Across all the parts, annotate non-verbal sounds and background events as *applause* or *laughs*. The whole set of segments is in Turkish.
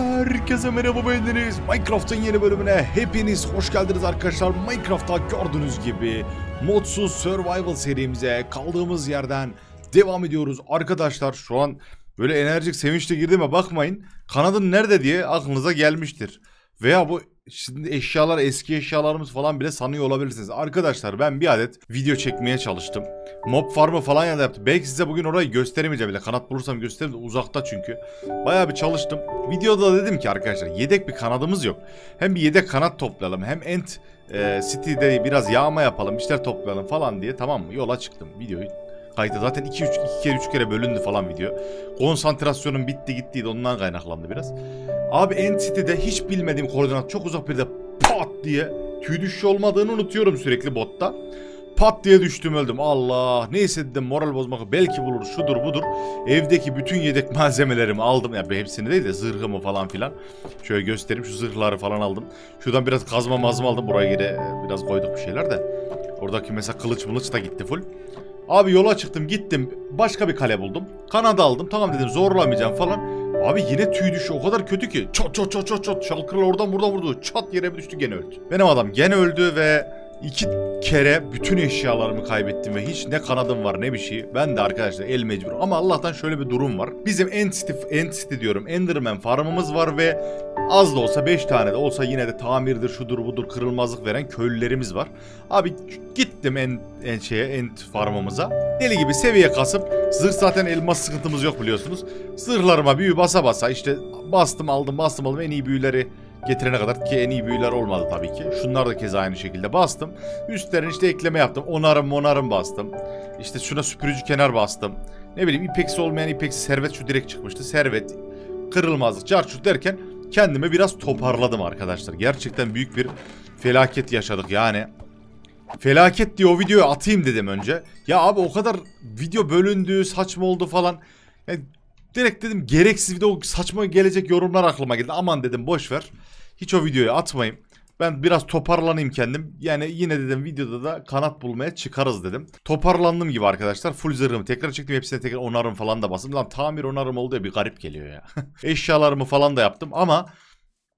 Herkese merhaba beğeniniz. Minecraft'ın yeni bölümüne hepiniz hoş geldiniz arkadaşlar. Minecraft'ta gördüğünüz gibi modsuz survival serimize kaldığımız yerden devam ediyoruz. Arkadaşlar şu an böyle enerjik sevinçle girdiğime bakmayın. Kanadın nerede diye aklınıza gelmiştir. Veya bu şimdi eşyalar eski eşyalarımız falan bile sanıyor olabilirsiniz. Arkadaşlar ben bir adet video çekmeye çalıştım. Mob farmı falan ya da yaptım. Belki size bugün orayı gösteremeyeceğim bile. Kanat bulursam gösteririm de uzakta çünkü. Bayağı bir çalıştım. Videoda dedim ki arkadaşlar yedek bir kanadımız yok. Hem bir yedek kanat toplayalım hem ent e, City'de biraz yağma yapalım, işler toplayalım falan diye tamam mı? Yola çıktım. Videoyu Kayıtta Zaten 2 3 2 kere 3 kere bölündü falan video. Konsantrasyonum bitti gittiydi ondan kaynaklandı biraz. Abi Entity'de hiç bilmediğim koordinat çok uzak bir de pat diye tüy düşüş olmadığını unutuyorum sürekli botta. Pat diye düştüm öldüm. Allah neyse dedim moral bozmak belki bulur şudur budur. Evdeki bütün yedek *laughs* malzemelerimi aldım. Ya yani hepsini değil de zırhımı falan filan. Şöyle göstereyim şu zırhları falan aldım. Şuradan biraz kazma mazma aldım. Buraya geri e, biraz koyduk bir şeyler de. Oradaki mesela kılıç mılıç da gitti full. Abi yola çıktım gittim başka bir kale buldum. Kanada aldım tamam dedim zorlamayacağım falan. Abi yine tüy düşü o kadar kötü ki. Çat çat çat çat çat şalkırla oradan buradan vurdu. Çat yere düştü gene öldü. Benim adam gene öldü ve İki kere bütün eşyalarımı kaybettim ve hiç ne kanadım var ne bir şey. Ben de arkadaşlar el mecbur. Ama Allah'tan şöyle bir durum var. Bizim Entity, Entity diyorum Enderman farmımız var ve az da olsa 5 tane de olsa yine de tamirdir şudur budur kırılmazlık veren köylülerimiz var. Abi gittim en, en şeye ent farmımıza. Deli gibi seviye kasıp zırh zaten elmas sıkıntımız yok biliyorsunuz. Zırhlarıma büyü basa basa işte bastım aldım bastım aldım en iyi büyüleri getirene kadar ki en iyi büyüler olmadı tabii ki. Şunlar da kez aynı şekilde bastım. Üstlerine işte ekleme yaptım. Onarım monarım bastım. İşte şuna süpürücü kenar bastım. Ne bileyim ipeksi olmayan ipeksi servet şu direkt çıkmıştı. Servet kırılmazlık çarçut derken kendimi biraz toparladım arkadaşlar. Gerçekten büyük bir felaket yaşadık yani. Felaket diye o videoyu atayım dedim önce. Ya abi o kadar video bölündü, saçma oldu falan. Yani direkt dedim gereksiz video saçma gelecek yorumlar aklıma geldi. Aman dedim boş ver. Hiç o videoyu atmayayım. Ben biraz toparlanayım kendim. Yani yine dedim videoda da kanat bulmaya çıkarız dedim. Toparlandım gibi arkadaşlar. Full zırhımı tekrar çektim. Hepsine tekrar onarım falan da bastım. Lan tamir onarım oldu ya bir garip geliyor ya. *laughs* Eşyalarımı falan da yaptım ama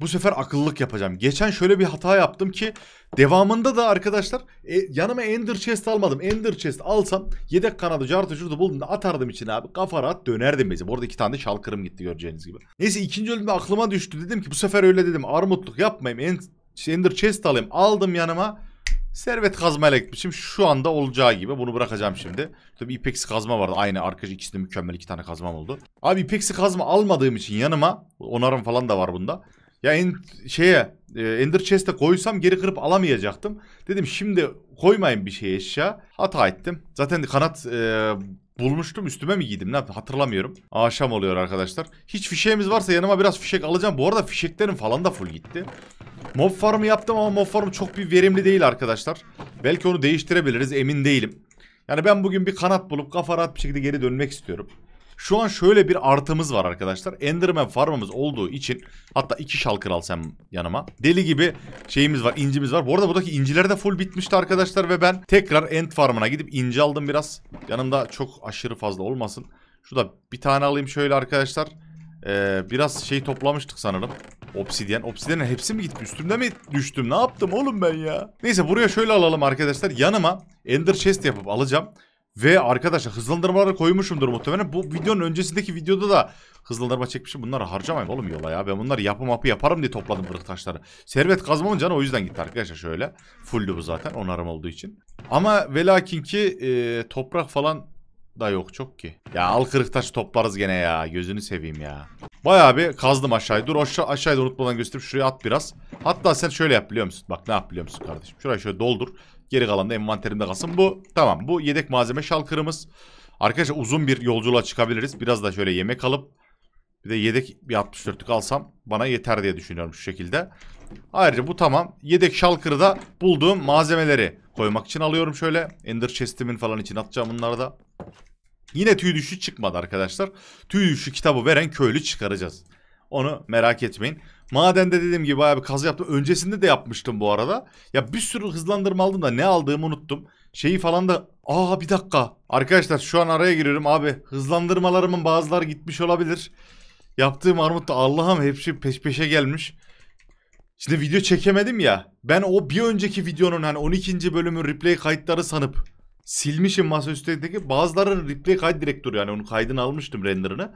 bu sefer akıllılık yapacağım. Geçen şöyle bir hata yaptım ki devamında da arkadaşlar e, yanıma Ender Chest almadım. Ender Chest alsam yedek kanadı cartı şurada buldum da atardım içine abi. Kafa rahat dönerdim bizim. Orada iki tane de şalkırım gitti göreceğiniz gibi. Neyse ikinci ölümde aklıma düştü. Dedim ki bu sefer öyle dedim. Armutluk yapmayayım. Ender Chest alayım. Aldım yanıma. Servet kazmayla gitmişim. Şu anda olacağı gibi. Bunu bırakacağım şimdi. Tabii ipeksi kazma vardı. Aynı arkadaş ikisinde mükemmel iki tane kazmam oldu. Abi ipeksi kazma almadığım için yanıma onarım falan da var bunda. Ya en, şeye e, Ender Chest'e koysam geri kırıp alamayacaktım. Dedim şimdi koymayın bir şey eşya. Hata ettim. Zaten kanat e, bulmuştum üstüme mi giydim ne yaptım hatırlamıyorum. Akşam oluyor arkadaşlar. Hiç fişeğimiz varsa yanıma biraz fişek alacağım. Bu arada fişeklerim falan da full gitti. Mob farmı yaptım ama mob farmı çok bir verimli değil arkadaşlar. Belki onu değiştirebiliriz emin değilim. Yani ben bugün bir kanat bulup kafa rahat bir şekilde geri dönmek istiyorum. Şu an şöyle bir artımız var arkadaşlar. Enderman farmımız olduğu için hatta iki şal kral sen yanıma. Deli gibi şeyimiz var incimiz var. Bu arada buradaki inciler de full bitmişti arkadaşlar ve ben tekrar end farmına gidip inci aldım biraz. Yanımda çok aşırı fazla olmasın. Şurada bir tane alayım şöyle arkadaşlar. Ee, biraz şey toplamıştık sanırım. Obsidyen. Obsidyenin hepsi mi gitti? Üstümde mi düştüm? Ne yaptım oğlum ben ya? Neyse buraya şöyle alalım arkadaşlar. Yanıma Ender Chest yapıp alacağım. Ve arkadaşlar hızlandırmaları koymuşumdur muhtemelen. Bu videonun öncesindeki videoda da hızlandırma çekmişim. Bunları harcamayın oğlum yola ya. Ben bunları yapı mapı yaparım diye topladım bırık taşları. Servet kazmamın canı o yüzden gitti arkadaşlar şöyle. Fullü bu zaten onarım olduğu için. Ama velakin ki e, toprak falan da yok çok ki. Ya al kırık taş toplarız gene ya. Gözünü seveyim ya. Bayağı bir kazdım aşağıya. Dur aşağı, aşağıya da unutmadan gösterip şuraya at biraz. Hatta sen şöyle yap biliyor musun? Bak ne yap biliyor musun kardeşim? Şurayı şöyle doldur. Geri kalan da envanterimde kalsın. Bu tamam. Bu yedek malzeme şalkırımız. Arkadaşlar uzun bir yolculuğa çıkabiliriz. Biraz da şöyle yemek alıp bir de yedek bir 64'lük alsam bana yeter diye düşünüyorum şu şekilde. Ayrıca bu tamam. Yedek şalkırı da bulduğum malzemeleri koymak için alıyorum şöyle. Ender chest'imin falan için atacağım bunları da. Yine tüy düşü çıkmadı arkadaşlar. Tüy düşü kitabı veren köylü çıkaracağız. Onu merak etmeyin. Madende dediğim gibi bayağı bir kazı yaptım. Öncesinde de yapmıştım bu arada. Ya bir sürü hızlandırma aldım da ne aldığımı unuttum. Şeyi falan da aa bir dakika. Arkadaşlar şu an araya giriyorum abi. Hızlandırmalarımın bazıları gitmiş olabilir. Yaptığım armut da Allah'ım hepsi peş peşe gelmiş. Şimdi video çekemedim ya. Ben o bir önceki videonun hani 12. bölümün replay kayıtları sanıp silmişim masaüstündeki. Bazılarının replay kaydı direkt direktörü yani onun kaydını almıştım renderını.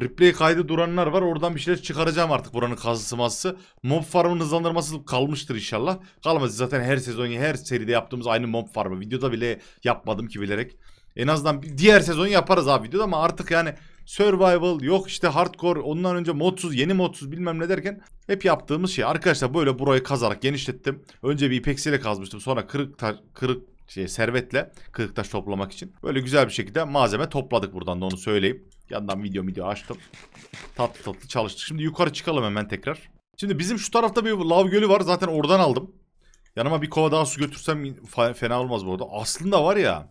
Replay kaydı duranlar var. Oradan bir şeyler çıkaracağım artık buranın kazısı mazısı. Mob farmının hızlandırması kalmıştır inşallah. Kalmaz zaten her sezon her seride yaptığımız aynı mob farmı. Videoda bile yapmadım ki bilerek. En azından diğer sezon yaparız abi videoda ama artık yani survival yok işte hardcore ondan önce modsuz yeni modsuz bilmem ne derken hep yaptığımız şey. Arkadaşlar böyle burayı kazarak genişlettim. Önce bir ipeksiyle kazmıştım sonra kırık kırık şey, servetle kırık taş toplamak için. Böyle güzel bir şekilde malzeme topladık buradan da onu söyleyeyim. Yandan video video açtım. Tatlı tatlı çalıştık. Şimdi yukarı çıkalım hemen tekrar. Şimdi bizim şu tarafta bir lav gölü var. Zaten oradan aldım. Yanıma bir kova daha su götürsem fena olmaz bu arada. Aslında var ya.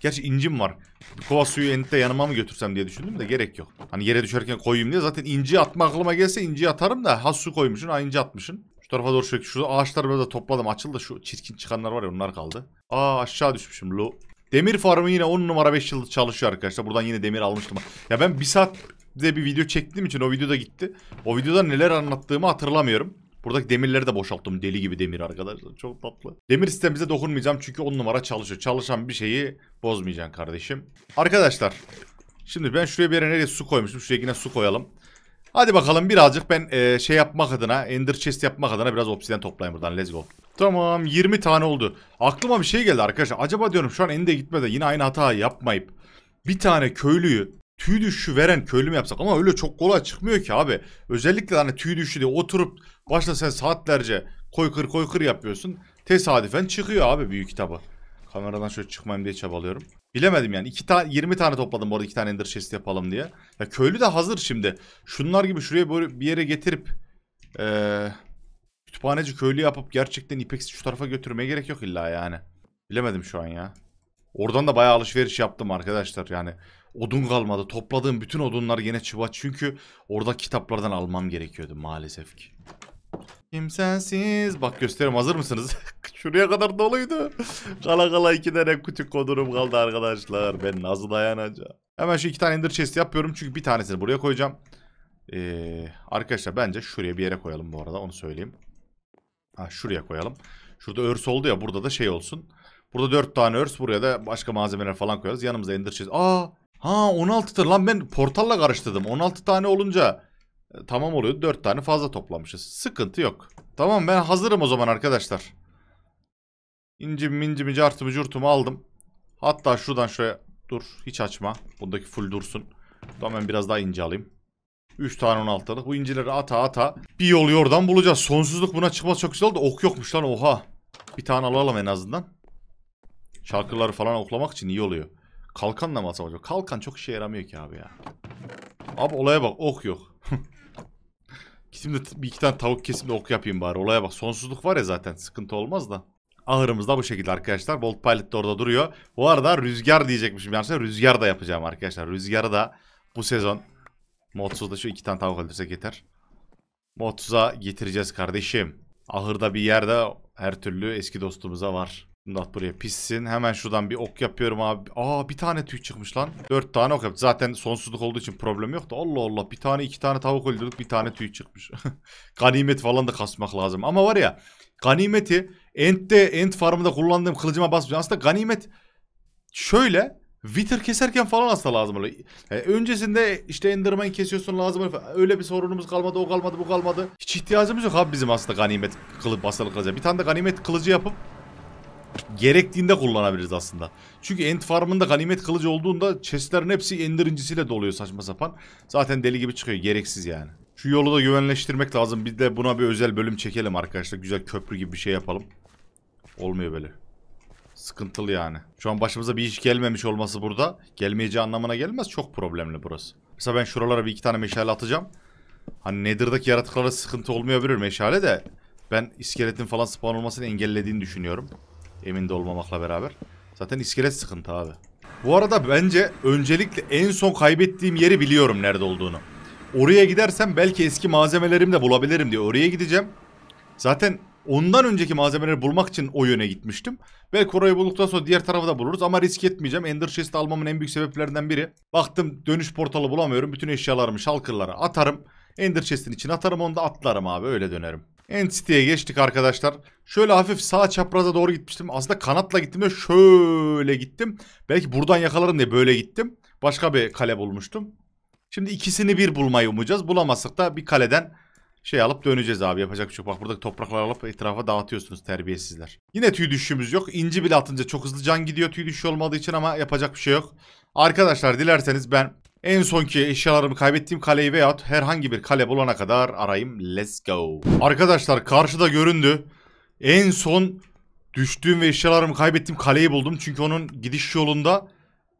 Gerçi incim var. Bir kova suyu eninde yanıma mı götürsem diye düşündüm de gerek yok. Hani yere düşerken koyayım diye. Zaten inci atma aklıma gelse inci atarım da. Ha su koymuşsun ha inci atmışsın. Şu tarafa doğru şöyle. Şu ağaçları böyle topladım. Açıldı şu çirkin çıkanlar var ya onlar kaldı. Aa aşağı düşmüşüm. Lo Demir farmı yine 10 numara 5 yıl çalışıyor arkadaşlar. Buradan yine demir almıştım. Ya ben bir saat de bir video çektiğim için o videoda gitti. O videoda neler anlattığımı hatırlamıyorum. Buradaki demirleri de boşalttım. Deli gibi demir arkadaşlar. Çok tatlı. Demir sistemimize dokunmayacağım çünkü 10 numara çalışıyor. Çalışan bir şeyi bozmayacaksın kardeşim. Arkadaşlar Şimdi ben şuraya bir yere nereye su koymuştum. Şuraya yine su koyalım. Hadi bakalım birazcık ben e, şey yapmak adına Ender Chest yapmak adına biraz obsidian toplayayım buradan let's go. Tamam 20 tane oldu. Aklıma bir şey geldi arkadaşlar. Acaba diyorum şu an Ender'e gitmeden yine aynı hata yapmayıp bir tane köylüyü tüy düşüşü veren köylü mü yapsak? Ama öyle çok kolay çıkmıyor ki abi. Özellikle hani tüy düşüşü diye oturup başta sen saatlerce koykır koykır yapıyorsun. Tesadüfen çıkıyor abi büyük kitabı. Kameradan şöyle çıkmayayım diye çabalıyorum. Bilemedim yani. 2 tane 20 tane topladım bu arada 2 tane ender chest yapalım diye. Ya köylü de hazır şimdi. Şunlar gibi şuraya böyle bir yere getirip ee, kütüphaneci köylü yapıp gerçekten İpex'i şu tarafa götürmeye gerek yok illa yani. Bilemedim şu an ya. Oradan da bayağı alışveriş yaptım arkadaşlar. Yani odun kalmadı. Topladığım bütün odunlar yine çıva. Çünkü orada kitaplardan almam gerekiyordu maalesef ki. Kimsensiz. Bak gösteriyorum, hazır mısınız? *laughs* Şuraya kadar doluydu. kala kala iki tane kutu kodurum kaldı arkadaşlar. Ben nasıl dayanacağım? Hemen şu iki tane ender chest yapıyorum. Çünkü bir tanesini buraya koyacağım. Ee, arkadaşlar bence şuraya bir yere koyalım bu arada. Onu söyleyeyim. Ha şuraya koyalım. Şurada örs oldu ya. Burada da şey olsun. Burada dört tane örs. Buraya da başka malzemeler falan koyarız. Yanımıza ender chest. Aa! Ha 16 tane. Lan ben portalla karıştırdım. 16 tane olunca... E, tamam oluyor. dört tane fazla toplamışız. Sıkıntı yok. Tamam ben hazırım o zaman arkadaşlar. İncim mincimi cartımı curtumu aldım. Hatta şuradan şöyle dur hiç açma. Bundaki full dursun. Tamam ben biraz daha ince alayım. üç tane on altalık Bu incileri ata ata. Bir yolu oradan bulacağız. Sonsuzluk buna çıkmaz çok güzel oldu. Ok yokmuş lan oha. Bir tane alalım en azından. Şarkıları falan oklamak için iyi oluyor. Kalkanla mı atsam Kalkan çok işe yaramıyor ki abi ya. Abi olaya bak ok yok. Gideyim de bir iki tane tavuk kesim de ok yapayım bari. Olaya bak. Sonsuzluk var ya zaten. Sıkıntı olmaz da. Ahırımız da bu şekilde arkadaşlar. Bolt Pilot de orada duruyor. Bu arada rüzgar diyecekmişim. Yani rüzgar da yapacağım arkadaşlar. Rüzgarı da bu sezon modsuzda şu iki tane tavuk öldürsek yeter. Modsuza getireceğiz kardeşim. Ahırda bir yerde her türlü eski dostumuza var. Şimdi buraya pissin. Hemen şuradan bir ok yapıyorum abi. Aa bir tane tüy çıkmış lan. Dört tane ok yaptı. Zaten sonsuzluk olduğu için problem yok da. Allah Allah bir tane iki tane tavuk öldürdük bir tane tüy çıkmış. *laughs* Ganimet falan da kasmak lazım. Ama var ya ganimeti Ent'te end farmında kullandığım kılıcıma basmayacağım. Aslında ganimet şöyle Wither keserken falan aslında lazım oluyor. Yani e, öncesinde işte Enderman kesiyorsun lazım oluyor. Öyle bir sorunumuz kalmadı, o kalmadı, bu kalmadı. Hiç ihtiyacımız yok abi bizim aslında ganimet kılıp basılı kılıca. Bir tane de ganimet kılıcı yapıp gerektiğinde kullanabiliriz aslında. Çünkü end farmında ganimet kılıcı olduğunda chestlerin hepsi ender incisiyle doluyor saçma sapan. Zaten deli gibi çıkıyor gereksiz yani. Şu yolu da güvenleştirmek lazım. Bir de buna bir özel bölüm çekelim arkadaşlar. Güzel köprü gibi bir şey yapalım. Olmuyor böyle. Sıkıntılı yani. Şu an başımıza bir iş gelmemiş olması burada. Gelmeyeceği anlamına gelmez. Çok problemli burası. Mesela ben şuralara bir iki tane meşale atacağım. Hani Nether'daki yaratıklara sıkıntı olmayabilir meşale de. Ben iskeletin falan spawn olmasını engellediğini düşünüyorum. Emin de olmamakla beraber. Zaten iskelet sıkıntı abi. Bu arada bence öncelikle en son kaybettiğim yeri biliyorum nerede olduğunu. Oraya gidersem belki eski malzemelerimi de bulabilirim diye oraya gideceğim. Zaten ondan önceki malzemeleri bulmak için o yöne gitmiştim. Belki orayı bulduktan sonra diğer tarafı da buluruz ama risk etmeyeceğim. Ender Chest almamın en büyük sebeplerinden biri. Baktım dönüş portalı bulamıyorum. Bütün eşyalarımı şalkırlara atarım. Ender Chest'in içine atarım onu da atlarım abi öyle dönerim. Entity'ye geçtik arkadaşlar. Şöyle hafif sağ çapraza doğru gitmiştim. Aslında kanatla gittim de şöyle gittim. Belki buradan yakalarım diye böyle gittim. Başka bir kale bulmuştum. Şimdi ikisini bir bulmayı umacağız. Bulamazsak da bir kaleden şey alıp döneceğiz abi. Yapacak bir şey yok. Bak buradaki toprakları alıp etrafa dağıtıyorsunuz terbiyesizler. Yine tüy düşüşümüz yok. İnci bile atınca çok hızlı can gidiyor tüy düşüşü olmadığı için ama yapacak bir şey yok. Arkadaşlar dilerseniz ben en son ki eşyalarımı kaybettiğim kaleyi veyahut herhangi bir kale bulana kadar arayayım. Let's go. Arkadaşlar karşıda göründü. En son düştüğüm ve eşyalarımı kaybettiğim kaleyi buldum. Çünkü onun gidiş yolunda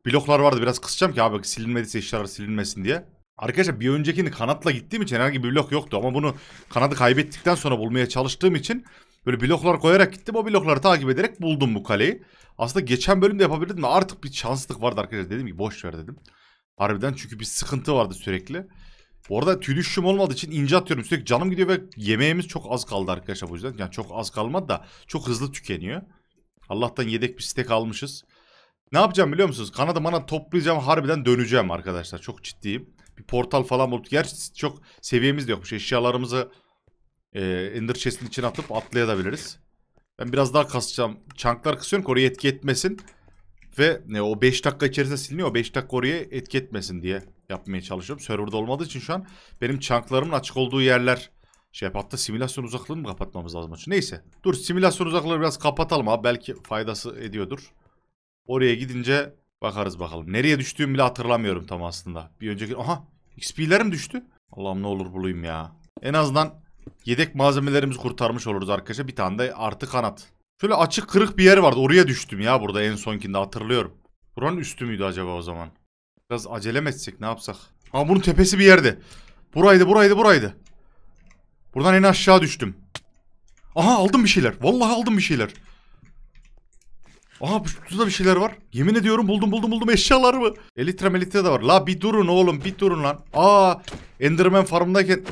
bloklar vardı. Biraz kısacağım ki abi silinmediyse eşyalar silinmesin diye. Arkadaşlar bir öncekini kanatla gittiğim için herhangi bir blok yoktu. Ama bunu kanadı kaybettikten sonra bulmaya çalıştığım için böyle bloklar koyarak gittim. O blokları takip ederek buldum bu kaleyi. Aslında geçen bölümde yapabilirdim de artık bir şanslık vardı arkadaşlar. Dedim ki boş ver dedim. Harbiden çünkü bir sıkıntı vardı sürekli. Orada tüy düşüşüm olmadığı için ince atıyorum. Sürekli canım gidiyor ve yemeğimiz çok az kaldı arkadaşlar bu yüzden. Yani çok az kalmadı da çok hızlı tükeniyor. Allah'tan yedek bir stek almışız. Ne yapacağım biliyor musunuz? Kanadı bana toplayacağım harbiden döneceğim arkadaşlar. Çok ciddiyim. Bir portal falan bulduk. Gerçi çok seviyemiz de yokmuş. Eşyalarımızı e, Ender Chest'in içine atıp atlayabiliriz. Ben biraz daha kasacağım. Çanklar kısıyorum ki oraya etki etmesin. Ve ne, o 5 dakika içerisinde siliniyor. O 5 dakika oraya etki diye yapmaya çalışıyorum. Serverde olmadığı için şu an benim chunklarımın açık olduğu yerler şey yap. Hatta simülasyon uzaklığını mı kapatmamız lazım? Neyse. Dur simülasyon uzaklığını biraz kapatalım abi. Belki faydası ediyordur. Oraya gidince bakarız bakalım. Nereye düştüğümü bile hatırlamıyorum tam aslında. Bir önceki... Aha! XP'lerim düştü. Allah'ım ne olur bulayım ya. En azından yedek malzemelerimizi kurtarmış oluruz arkadaşlar. Bir tane de artı kanat. Şöyle açık kırık bir yer vardı. Oraya düştüm ya burada en sonkinde hatırlıyorum. Buranın üstü müydü acaba o zaman? Biraz acele mi etsek ne yapsak? Ha bunun tepesi bir yerde. Buraydı buraydı buraydı. Buradan en aşağı düştüm. Aha aldım bir şeyler. Vallahi aldım bir şeyler. Aha burada bir şeyler var. Yemin ediyorum buldum buldum buldum eşyalar mı? Elitre melitre de var. La bir durun oğlum bir durun lan. Aa Enderman farmındayken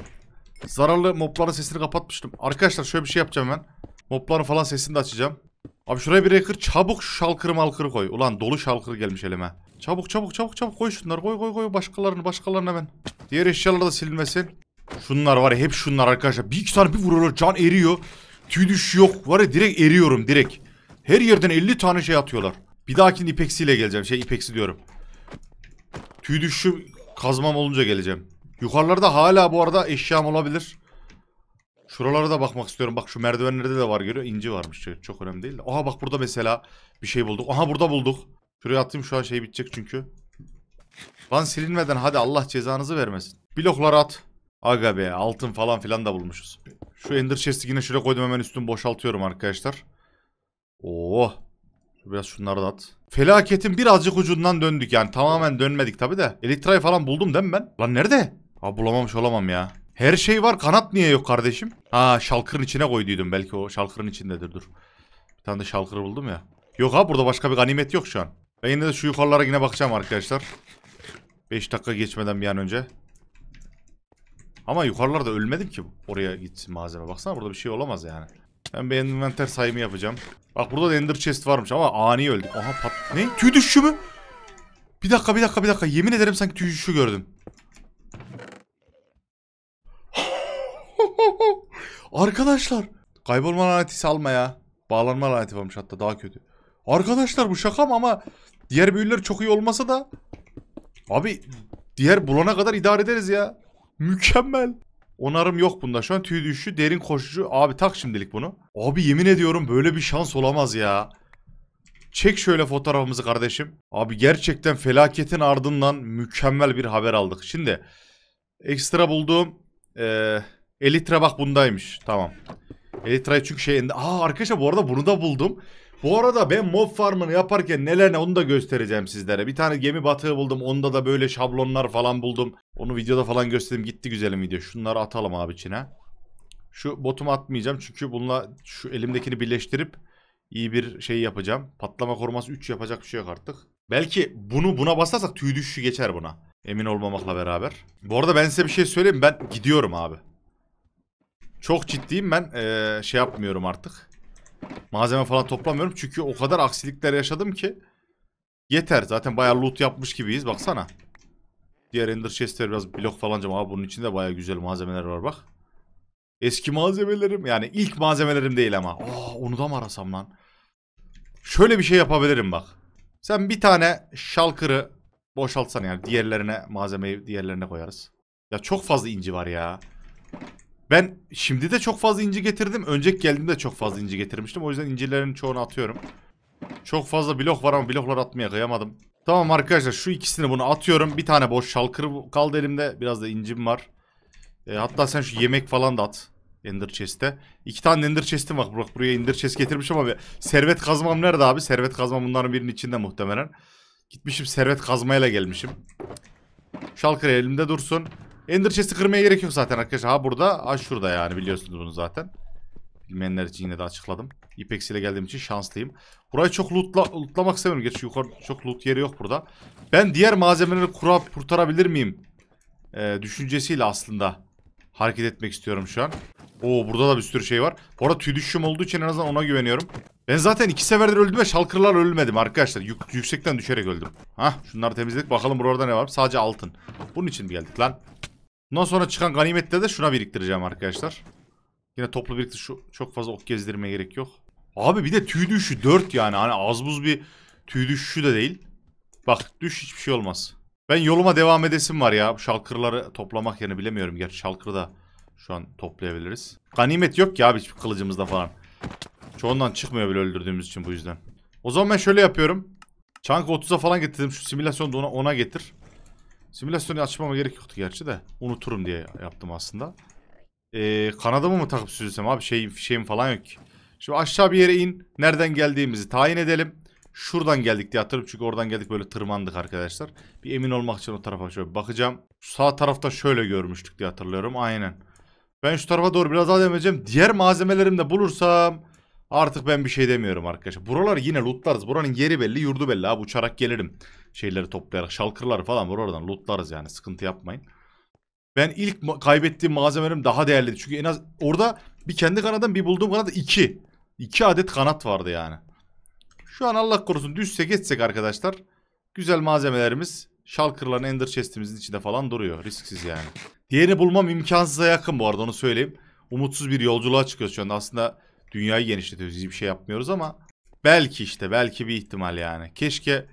zararlı mobların sesini kapatmıştım. Arkadaşlar şöyle bir şey yapacağım ben. Mobların falan sesini de açacağım. Abi şuraya bir hacker çabuk şu şalkırı malkırı koy. Ulan dolu şalkırı gelmiş elime. Çabuk çabuk çabuk çabuk koy şunları koy koy koy başkalarını başkalarını hemen. Diğer eşyalar da silinmesin. Şunlar var ya hep şunlar arkadaşlar. Bir iki tane bir vuruyor can eriyor. Tüy düş yok var ya direkt eriyorum direkt. Her yerden 50 tane şey atıyorlar. Bir dahakinin ipeksiyle geleceğim şey ipeksi diyorum. Tüy düşüm kazmam olunca geleceğim. Yukarılarda hala bu arada eşyam olabilir. Şuralara da bakmak istiyorum. Bak şu merdivenlerde de var görüyor. İnci varmış. Çok önemli değil. Aha bak burada mesela bir şey bulduk. Aha burada bulduk. Şuraya atayım şu an şey bitecek çünkü. Lan silinmeden hadi Allah cezanızı vermesin. Bloklar at. Aga be altın falan filan da bulmuşuz. Şu ender chest'i yine şuraya koydum hemen üstünü boşaltıyorum arkadaşlar. Oo. Oh. Biraz şunları da at. Felaketin birazcık ucundan döndük yani. Tamamen dönmedik tabi de. Elektrayı falan buldum değil mi ben? Lan nerede? Abi bulamamış olamam ya. Her şey var. Kanat niye yok kardeşim? Ha şalkırın içine koyduydum. Belki o şalkırın içindedir. Dur. Bir tane de şalkırı buldum ya. Yok ha burada başka bir ganimet yok şu an. Ben yine de şu yukarılara yine bakacağım arkadaşlar. 5 dakika geçmeden bir an önce. Ama yukarılarda ölmedim ki oraya gitsin malzeme. Baksana burada bir şey olamaz yani. Ben bir envanter sayımı yapacağım. Bak burada da ender chest varmış ama ani öldük. Aha pat... Ne? Tüy düşüşü mü? Bir dakika bir dakika bir dakika. Yemin ederim sanki tüy düşüşü gördüm. *laughs* Arkadaşlar. Kaybolma laneti salma ya. Bağlanma laneti varmış hatta daha kötü. Arkadaşlar bu şaka mı ama diğer büyüler çok iyi olmasa da abi diğer bulana kadar idare ederiz ya. Mükemmel. Onarım yok bunda. Şu an tüy düşüşü, derin koşucu. Abi tak şimdilik bunu. Abi yemin ediyorum böyle bir şans olamaz ya. Çek şöyle fotoğrafımızı kardeşim. Abi gerçekten felaketin ardından mükemmel bir haber aldık. Şimdi ekstra bulduğum ee, Elitra bak bundaymış. Tamam. Elitra'yı çünkü şey... Aa arkadaşlar bu arada bunu da buldum. Bu arada ben mob farmını yaparken neler ne onu da göstereceğim sizlere. Bir tane gemi batığı buldum. Onda da böyle şablonlar falan buldum. Onu videoda falan gösterdim. Gitti güzelim video. Şunları atalım abi içine. Şu botumu atmayacağım. Çünkü bununla şu elimdekini birleştirip iyi bir şey yapacağım. Patlama koruması 3 yapacak bir şey yok artık. Belki bunu buna basarsak tüy düşüşü geçer buna. Emin olmamakla beraber. Bu arada ben size bir şey söyleyeyim. Ben gidiyorum abi. Çok ciddiyim ben ee, şey yapmıyorum artık. Malzeme falan toplamıyorum çünkü o kadar aksilikler yaşadım ki. Yeter zaten bayağı loot yapmış gibiyiz baksana. Diğer ender chestler biraz blok falan canım. Abi bunun içinde bayağı güzel malzemeler var bak. Eski malzemelerim yani ilk malzemelerim değil ama. Oh, onu da mı arasam lan? Şöyle bir şey yapabilirim bak. Sen bir tane şalkırı boşaltsan yani diğerlerine malzemeyi diğerlerine koyarız. Ya çok fazla inci var ya. Ben şimdi de çok fazla inci getirdim. Önceki geldiğimde çok fazla inci getirmiştim. O yüzden incilerin çoğunu atıyorum. Çok fazla blok var ama blokları atmaya kıyamadım. Tamam arkadaşlar şu ikisini bunu atıyorum. Bir tane boş şalkır kaldı elimde. Biraz da incim var. E, hatta sen şu yemek falan da at. Ender chest'e. İki tane ender chest'im var. Bak buraya ender chest getirmişim ama servet kazmam nerede abi? Servet kazmam bunların birinin içinde muhtemelen. Gitmişim servet kazmayla gelmişim. Şalkır elimde dursun. Ender chest'i kırmaya gerek yok zaten arkadaşlar. Ha burada, ha şurada yani biliyorsunuz bunu zaten. Bilmeyenler için yine de açıkladım. İpex ile geldiğim için şanslıyım. Burayı çok lootla, lootlamak istemiyorum. Gerçi yukarı çok loot yeri yok burada. Ben diğer malzemeleri kura, kurtarabilir miyim? Ee, düşüncesiyle aslında hareket etmek istiyorum şu an. Oo burada da bir sürü şey var. Bu arada tüy düşüşüm olduğu için en azından ona güveniyorum. Ben zaten iki seferdir öldüm ve şalkırlar ölmedim arkadaşlar. Yük, yüksekten düşerek öldüm. Hah şunları temizledik. Bakalım burada ne var. Sadece altın. Bunun için mi geldik lan? Bundan sonra çıkan ganimetleri de şuna biriktireceğim arkadaşlar. Yine toplu biriktir şu çok fazla ok gezdirmeye gerek yok. Abi bir de tüy düşü 4 yani hani az buz bir tüy düşüşü de değil. Bak düş hiçbir şey olmaz. Ben yoluma devam edesim var ya. Şalkırları toplamak yerine bilemiyorum. Gerçi şalkırı da şu an toplayabiliriz. Ganimet yok ki abi hiçbir kılıcımızda falan. Çoğundan çıkmıyor bile öldürdüğümüz için bu yüzden. O zaman ben şöyle yapıyorum. Chunk 30'a falan getirdim. Şu simülasyonu da ona, ona getir. Simülasyonu açmama gerek yoktu gerçi de. Unuturum diye yaptım aslında. Ee, kanadımı mı takıp süzülsem abi? Şeyim, şeyim falan yok ki. Şimdi aşağı bir yere in. Nereden geldiğimizi tayin edelim. Şuradan geldik diye hatırlıyorum. Çünkü oradan geldik böyle tırmandık arkadaşlar. Bir emin olmak için o tarafa şöyle bakacağım. Sağ tarafta şöyle görmüştük diye hatırlıyorum. Aynen. Ben şu tarafa doğru biraz daha demeyeceğim. Diğer malzemelerimi de bulursam artık ben bir şey demiyorum arkadaşlar. Buralar yine lootlarız. Buranın yeri belli, yurdu belli abi. Uçarak gelirim şeyleri toplayarak şalkırları falan var oradan lootlarız yani sıkıntı yapmayın. Ben ilk ma kaybettiğim malzemelerim daha değerliydi. Çünkü en az orada bir kendi kanadım bir bulduğum kanat iki. iki adet kanat vardı yani. Şu an Allah korusun düşse geçsek arkadaşlar. Güzel malzemelerimiz şalkırların ender chestimizin içinde falan duruyor. Risksiz yani. Diğerini bulmam imkansıza yakın bu arada onu söyleyeyim. Umutsuz bir yolculuğa çıkıyoruz şu anda. Aslında dünyayı genişletiyoruz. Hiçbir şey yapmıyoruz ama belki işte belki bir ihtimal yani. Keşke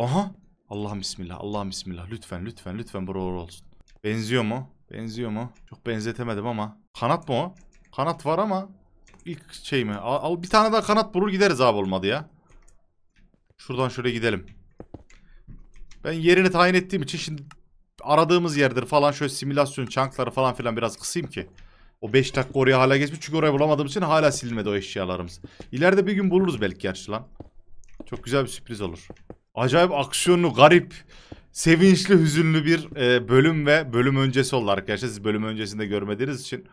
Aha. Allah'ım bismillah. Allah'ım bismillah. Lütfen lütfen lütfen bro olsun. Benziyor mu? Benziyor mu? Çok benzetemedim ama. Kanat mı o? Kanat var ama ilk şey mi? Al, al bir tane daha kanat vurur gideriz abi olmadı ya. Şuradan şöyle gidelim. Ben yerini tayin ettiğim için şimdi aradığımız yerdir falan şöyle simülasyon çankları falan filan biraz kısayım ki. O 5 dakika oraya hala geçmiş çünkü oraya bulamadığım için hala silinmedi o eşyalarımız. İleride bir gün buluruz belki gerçi lan. Çok güzel bir sürpriz olur acayip aksiyonlu, garip, sevinçli, hüzünlü bir e, bölüm ve bölüm öncesi oldu arkadaşlar. Siz bölüm öncesinde görmediğiniz için.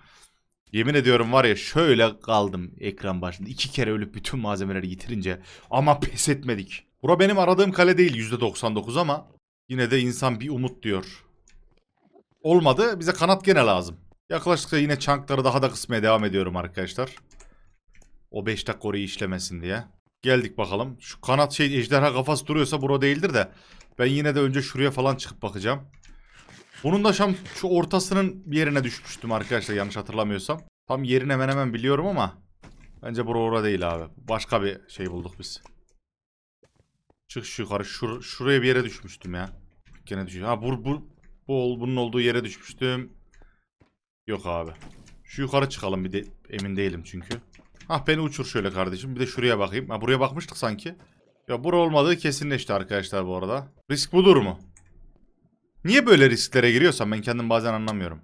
Yemin ediyorum var ya şöyle kaldım ekran başında. iki kere ölüp bütün malzemeleri yitirince ama pes etmedik. Bura benim aradığım kale değil %99 ama yine de insan bir umut diyor. Olmadı bize kanat gene lazım. Yaklaştıkça yine çankları daha da kısmaya devam ediyorum arkadaşlar. O 5 dakika orayı işlemesin diye. Geldik bakalım. Şu kanat şey ejderha kafası duruyorsa bura değildir de. Ben yine de önce şuraya falan çıkıp bakacağım. Bunun da şam şu ortasının bir yerine düşmüştüm arkadaşlar yanlış hatırlamıyorsam. Tam yerini hemen hemen biliyorum ama. Bence bura orada değil abi. Başka bir şey bulduk biz. Çık şu yukarı. Şur şuraya bir yere düşmüştüm ya. Gene düşüyor. Ha bu, bu, bu bunun olduğu yere düşmüştüm. Yok abi. Şu yukarı çıkalım bir de emin değilim çünkü. Ah beni uçur şöyle kardeşim. Bir de şuraya bakayım. Ha buraya bakmıştık sanki. Ya bura olmadığı kesinleşti arkadaşlar bu arada. Risk budur mu? Niye böyle risklere giriyorsam ben kendim bazen anlamıyorum.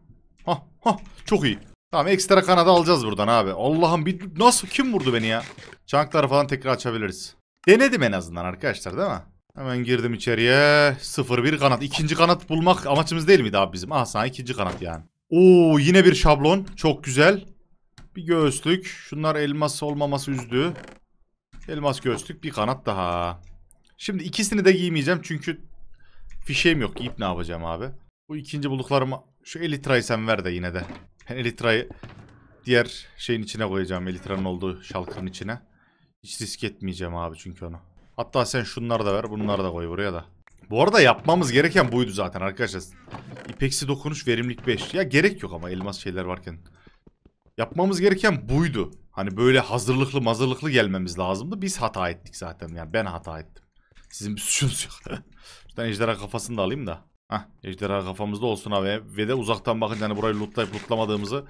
Ha ha çok iyi. Tamam ekstra kanadı alacağız buradan abi. Allah'ım bir nasıl kim vurdu beni ya? Çankları falan tekrar açabiliriz. Denedim en azından arkadaşlar değil mi? Hemen girdim içeriye. 0-1 kanat. İkinci kanat bulmak amacımız değil miydi abi bizim? Aha sana ikinci kanat yani. Oo yine bir şablon. Çok güzel. Bir göğüslük. Şunlar elmas olmaması üzdü. Elmas göğüslük. Bir kanat daha. Şimdi ikisini de giymeyeceğim çünkü fişeğim yok. Giyip ne yapacağım abi? Bu ikinci bulduklarımı şu elitrayı sen ver de yine de. Ben elitrayı diğer şeyin içine koyacağım. Elitranın olduğu şalkının içine. Hiç risk etmeyeceğim abi çünkü onu. Hatta sen şunları da ver. Bunları da koy buraya da. Bu arada yapmamız gereken buydu zaten arkadaşlar. İpeksi dokunuş verimlik 5. Ya gerek yok ama elmas şeyler varken. Yapmamız gereken buydu. Hani böyle hazırlıklı mazırlıklı gelmemiz lazımdı. Biz hata ettik zaten. Yani ben hata ettim. Sizin bir suçunuz yok. *laughs* Şuradan ejderha kafasını da alayım da. Hah ejderha kafamızda olsun abi. Ve de uzaktan bakın yani burayı lootlayıp lootlamadığımızı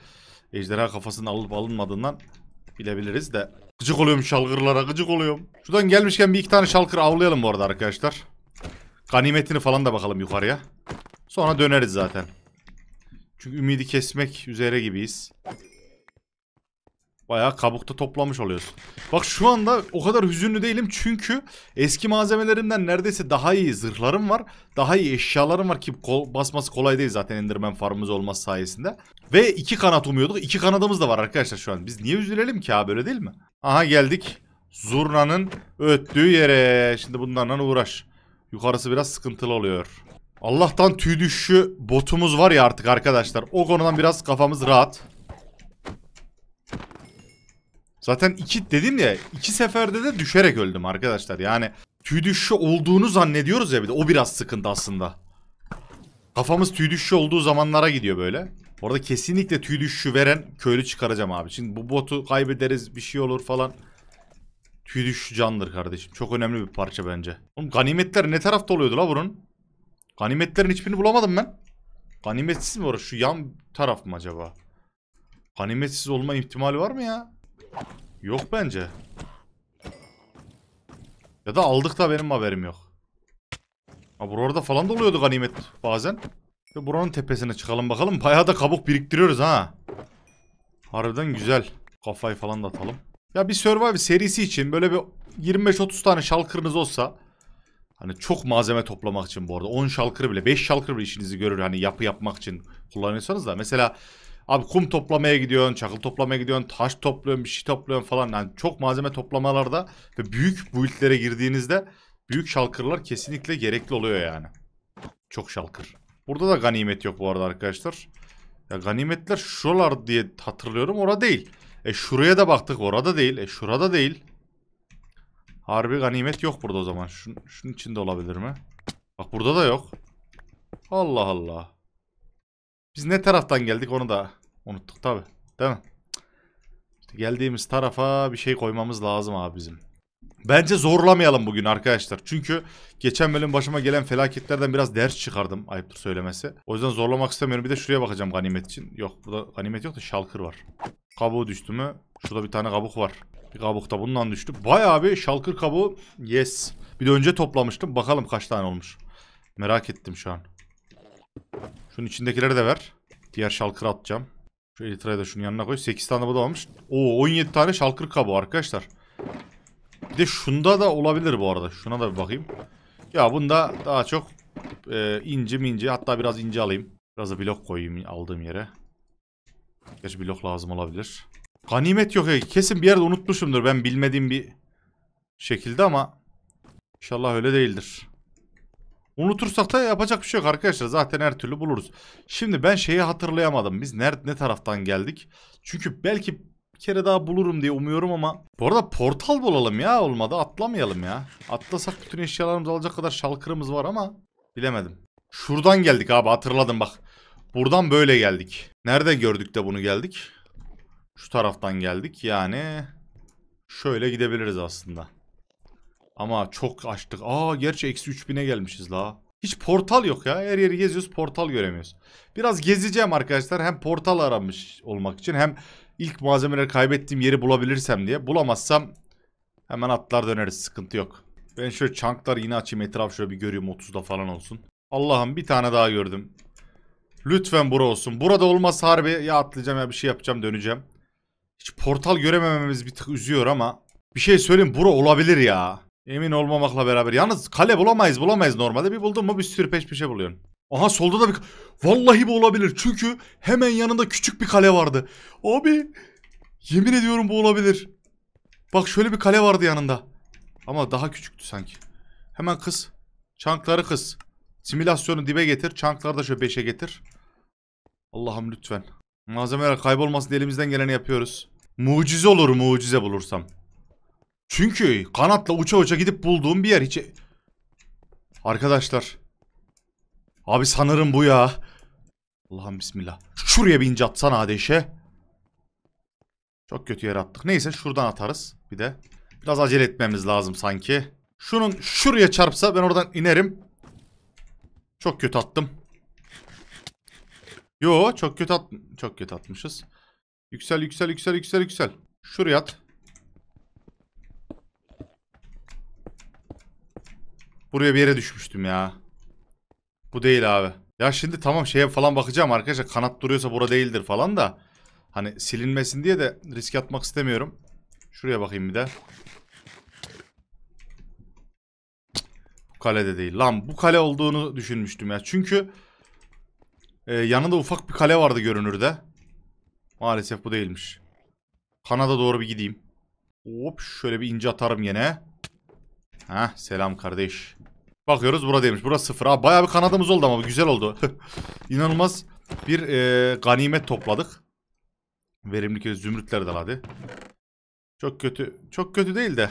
ejderha kafasını alıp alınmadığından bilebiliriz de. Gıcık oluyorum şalgırlara gıcık oluyorum. Şuradan gelmişken bir iki tane şalkır avlayalım bu arada arkadaşlar. Ganimetini falan da bakalım yukarıya. Sonra döneriz zaten. Çünkü ümidi kesmek üzere gibiyiz. Bayağı kabukta toplamış oluyorsun. Bak şu anda o kadar hüzünlü değilim çünkü eski malzemelerimden neredeyse daha iyi zırhlarım var. Daha iyi eşyalarım var ki kol, basması kolay değil zaten indirmen farmımız olmaz sayesinde. Ve iki kanat umuyorduk. İki kanadımız da var arkadaşlar şu an. Biz niye üzülelim ki ha böyle değil mi? Aha geldik. Zurna'nın öttüğü yere. Şimdi bunlarla uğraş. Yukarısı biraz sıkıntılı oluyor. Allah'tan tüy düşüşü botumuz var ya artık arkadaşlar. O konudan biraz kafamız rahat. Zaten iki dedim ya iki seferde de düşerek öldüm arkadaşlar. Yani tüy düşüşü olduğunu zannediyoruz ya bir de o biraz sıkıntı aslında. Kafamız tüy düşüşü olduğu zamanlara gidiyor böyle. Orada kesinlikle tüy düşüşü veren köylü çıkaracağım abi. Şimdi bu botu kaybederiz bir şey olur falan. Tüy düşüşü candır kardeşim. Çok önemli bir parça bence. Oğlum ganimetler ne tarafta oluyordu la bunun? Ganimetlerin hiçbirini bulamadım ben. Ganimetsiz mi orası? Şu yan taraf mı acaba? Ganimetsiz olma ihtimali var mı ya? Yok bence. Ya da aldık da benim haberim yok. Ha burada falan da oluyordu ganimet bazen. Ve buranın tepesine çıkalım bakalım. Bayağı da kabuk biriktiriyoruz ha. Harbiden güzel. Kafayı falan da atalım. Ya bir Survivor serisi için böyle bir 25-30 tane şalkırınız olsa hani çok malzeme toplamak için bu arada 10 şalkır bile 5 şalkır bile işinizi görür hani yapı yapmak için kullanıyorsanız da mesela Abi kum toplamaya gidiyorsun, çakıl toplamaya gidiyorsun, taş topluyorsun, bir şey topluyorsun falan. Yani çok malzeme toplamalarda ve büyük build'lere girdiğinizde büyük şalkırlar kesinlikle gerekli oluyor yani. Çok şalkır. Burada da ganimet yok bu arada arkadaşlar. Ya ganimetler şuralar diye hatırlıyorum. Orada değil. E şuraya da baktık. Orada değil. E şurada değil. Harbi ganimet yok burada o zaman. Şun, şunun içinde olabilir mi? Bak burada da yok. Allah Allah. Biz ne taraftan geldik onu da unuttuk tabi. Değil mi? İşte geldiğimiz tarafa bir şey koymamız lazım abi bizim. Bence zorlamayalım bugün arkadaşlar. Çünkü geçen bölüm başıma gelen felaketlerden biraz ders çıkardım ayıptır söylemesi. O yüzden zorlamak istemiyorum. Bir de şuraya bakacağım ganimet için. Yok burada ganimet yok da şalkır var. Kabuğu düştü mü? Şurada bir tane kabuk var. Bir kabuk da bundan düştü. Bayağı abi şalkır kabuğu. Yes. Bir de önce toplamıştım. Bakalım kaç tane olmuş. Merak ettim şu an. Şunun içindekileri de ver. Diğer şalkır atacağım. Şu elitrayı da şunun yanına koy. 8 tane bu da varmış. Oo 17 tane şalkır kabı arkadaşlar. Bir de şunda da olabilir bu arada. Şuna da bir bakayım. Ya bunda daha çok e, ince mince. Hatta biraz ince alayım. Biraz da blok koyayım aldığım yere. Gerçi blok lazım olabilir. Ganimet yok ya. E, kesin bir yerde unutmuşumdur ben bilmediğim bir şekilde ama inşallah öyle değildir. Unutursak da yapacak bir şey yok arkadaşlar. Zaten her türlü buluruz. Şimdi ben şeyi hatırlayamadım. Biz nerede ne taraftan geldik? Çünkü belki bir kere daha bulurum diye umuyorum ama. Bu arada portal bulalım ya olmadı. Atlamayalım ya. Atlasak bütün eşyalarımızı alacak kadar şalkırımız var ama bilemedim. Şuradan geldik abi hatırladım bak. Buradan böyle geldik. Nerede gördük de bunu geldik? Şu taraftan geldik. Yani şöyle gidebiliriz aslında. Ama çok açtık. Aa gerçi eksi 3000'e gelmişiz la. Hiç portal yok ya. Her yeri geziyoruz portal göremiyoruz. Biraz gezeceğim arkadaşlar. Hem portal aramış olmak için hem ilk malzemeleri kaybettiğim yeri bulabilirsem diye. Bulamazsam hemen atlar döneriz. Sıkıntı yok. Ben şöyle çanklar yine açayım. Etraf şöyle bir göreyim 30'da falan olsun. Allah'ım bir tane daha gördüm. Lütfen bura olsun. Burada olmaz harbi ya atlayacağım ya bir şey yapacağım döneceğim. Hiç portal göremememiz bir tık üzüyor ama. Bir şey söyleyeyim bura olabilir ya. Emin olmamakla beraber. Yalnız kale bulamayız bulamayız normalde. Bir buldun mu bir sürü peş peşe buluyorsun. Aha solda da bir... Vallahi bu olabilir. Çünkü hemen yanında küçük bir kale vardı. Abi yemin ediyorum bu olabilir. Bak şöyle bir kale vardı yanında. Ama daha küçüktü sanki. Hemen kız. Çankları kız. Simülasyonu dibe getir. Çankları da şöyle 5'e getir. Allah'ım lütfen. Malzemeler kaybolmasın elimizden geleni yapıyoruz. Mucize olur mucize bulursam. Çünkü kanatla uça uça gidip bulduğum bir yer hiç... Arkadaşlar. Abi sanırım bu ya. Allah'ım bismillah. Şuraya bir ince atsana ateşe. Çok kötü yer attık. Neyse şuradan atarız. Bir de biraz acele etmemiz lazım sanki. Şunun şuraya çarpsa ben oradan inerim. Çok kötü attım. Yo çok kötü at çok kötü atmışız. Yüksel yüksel yüksel yüksel yüksel. Şuraya at. Buraya bir yere düşmüştüm ya. Bu değil abi. Ya şimdi tamam şeye falan bakacağım arkadaşlar. Kanat duruyorsa bura değildir falan da. Hani silinmesin diye de risk atmak istemiyorum. Şuraya bakayım bir de. Bu kale de değil. Lan bu kale olduğunu düşünmüştüm ya. Çünkü e, yanında ufak bir kale vardı görünürde. Maalesef bu değilmiş. Kanada doğru bir gideyim. Hop şöyle bir ince atarım yine. Ha selam kardeş. Bakıyoruz buradaymış. Burası sıfır. Abi bayağı bir kanadımız oldu ama güzel oldu. *laughs* İnanılmaz bir e, ganimet topladık. Verimli Verimlilik zümrütler de hadi. Çok kötü. Çok kötü değil de.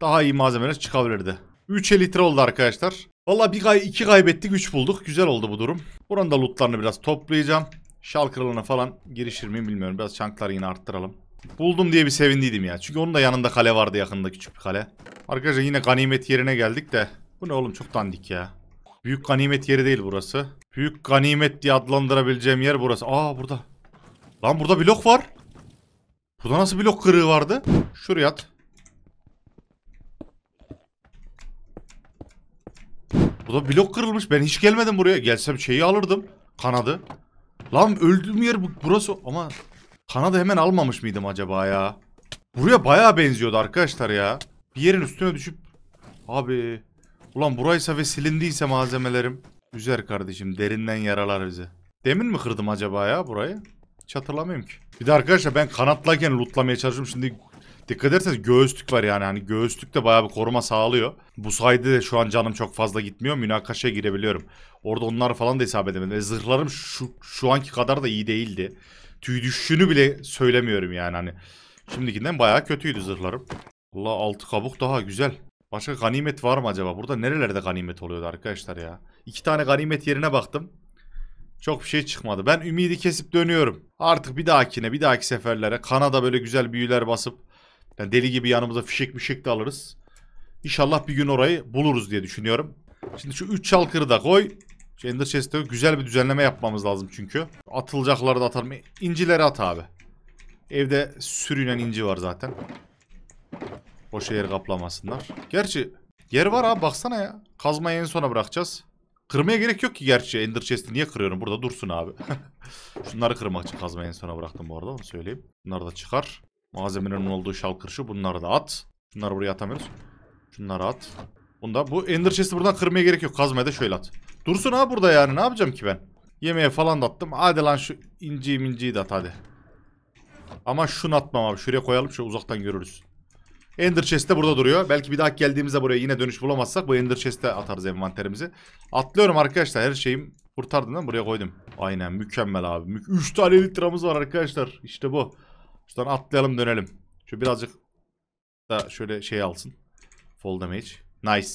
Daha iyi malzemeler çıkabilirdi. 3'e litre oldu arkadaşlar. Valla bir kay iki kaybettik 3 bulduk. Güzel oldu bu durum. Buranın da lootlarını biraz toplayacağım. Şal kralına falan girişir miyim bilmiyorum. Biraz çankları yine arttıralım. Buldum diye bir sevindiydim ya. Çünkü onun da yanında kale vardı yakında küçük bir kale. Arkadaşlar yine ganimet yerine geldik de bu ne oğlum çok dandik ya. Büyük ganimet yeri değil burası. Büyük ganimet diye adlandırabileceğim yer burası. Aa burada. Lan burada blok var. Burada nasıl blok kırığı vardı? Şuraya at. Burada blok kırılmış. Ben hiç gelmedim buraya. Gelsem şeyi alırdım. Kanadı. Lan öldüğüm yer burası ama kanadı hemen almamış mıydım acaba ya? Buraya baya benziyordu arkadaşlar ya. Bir yerin üstüne düşüp... Abi... Ulan buraysa ve silindiyse malzemelerim. Üzer kardeşim derinden yaralar bizi. Demin mi kırdım acaba ya burayı? Hiç hatırlamıyorum ki. Bir de arkadaşlar ben kanatlarken lootlamaya çalışıyorum. Şimdi dikkat ederseniz göğüslük var yani. yani göğüslük de bayağı bir koruma sağlıyor. Bu sayede de şu an canım çok fazla gitmiyor. Münakaşaya girebiliyorum. Orada onları falan da hesap edemedim. E zırhlarım şu, şu anki kadar da iyi değildi. Tüy düşüşünü bile söylemiyorum yani hani. Şimdikinden bayağı kötüydü zırhlarım. Allah altı kabuk daha güzel. Başka ganimet var mı acaba? Burada nerelerde ganimet oluyordu arkadaşlar ya? İki tane ganimet yerine baktım. Çok bir şey çıkmadı. Ben ümidi kesip dönüyorum. Artık bir dahakine, bir dahaki seferlere Kanada böyle güzel büyüler basıp yani deli gibi yanımıza fişek fişek de alırız. İnşallah bir gün orayı buluruz diye düşünüyorum. Şimdi şu 3 çalkırı da koy. Şu Ender Chest'e güzel bir düzenleme yapmamız lazım çünkü. Atılacakları da atalım. İncileri at abi. Evde sürünen inci var zaten. O yer kaplamasınlar. Gerçi yer var abi baksana ya. Kazmayı en sona bırakacağız. Kırmaya gerek yok ki gerçi. Ender chest'i niye kırıyorum? Burada dursun abi. *laughs* Şunları kırmak için kazmayı en sona bıraktım bu arada onu söyleyeyim. Bunlar da çıkar. Malzemelerin olduğu şal şu. Bunları da at. Bunları buraya atamıyoruz. Şunları at. Bunda bu ender chest'i buradan kırmaya gerek yok. Kazmaya da şöyle at. Dursun abi burada yani. Ne yapacağım ki ben? Yemeğe falan da attım. Hadi lan şu inciyi minciyi de at hadi. Ama şunu atmam abi. Şuraya koyalım şöyle uzaktan görürüz. Ender Chest'te burada duruyor. Belki bir daha geldiğimizde buraya yine dönüş bulamazsak bu ender Chest'te atarız envanterimizi. Atlıyorum arkadaşlar her şeyim. Kurtardım değil Buraya koydum. Aynen mükemmel abi. 3 tane litramız var arkadaşlar. İşte bu. Şuradan atlayalım dönelim. Şu birazcık da şöyle şey alsın. Fall damage. Nice.